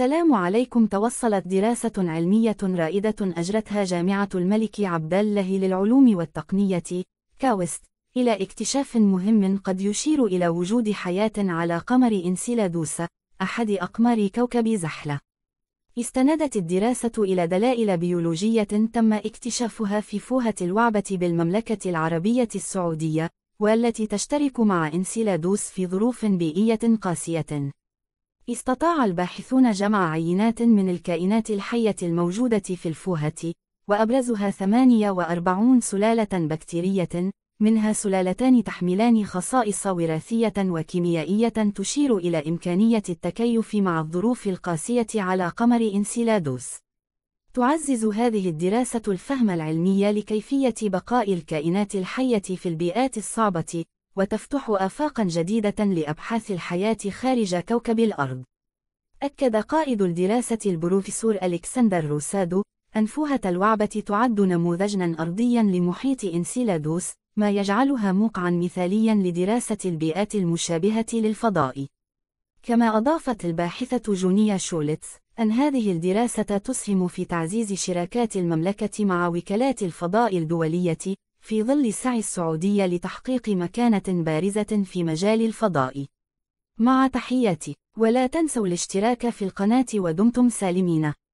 السلام عليكم توصلت دراسة علمية رائدة أجرتها جامعة الملك عبدالله للعلوم والتقنية كاوست إلى اكتشاف مهم قد يشير إلى وجود حياة على قمر إنسيلادوس أحد أقمار كوكب زحلة استندت الدراسة إلى دلائل بيولوجية تم اكتشافها في فوهة الوعبة بالمملكة العربية السعودية والتي تشترك مع إنسيلادوس في ظروف بيئية قاسية استطاع الباحثون جمع عينات من الكائنات الحية الموجودة في الفوهة، وأبرزها 48 سلالة بكتيرية، منها سلالتان تحملان خصائص وراثية وكيميائية تشير إلى إمكانية التكيف مع الظروف القاسية على قمر إنسيلادوس. تعزز هذه الدراسة الفهم العلمي لكيفية بقاء الكائنات الحية في البيئات الصعبة، وتفتح آفاقا جديدة لأبحاث الحياة خارج كوكب الأرض. أكد قائد الدراسة البروفيسور ألكسندر روسادو أن فوهة الوعبة تعد نموذجا أرضيا لمحيط إنسيلادوس، ما يجعلها موقعا مثاليا لدراسة البيئات المشابهة للفضاء. كما أضافت الباحثة جونيا شولتس أن هذه الدراسة تسهم في تعزيز شراكات المملكة مع وكالات الفضاء الدولية، في ظل سعي السعودية لتحقيق مكانة بارزة في مجال الفضاء. مع تحياتي، ولا تنسوا الاشتراك في القناة ودمتم سالمين.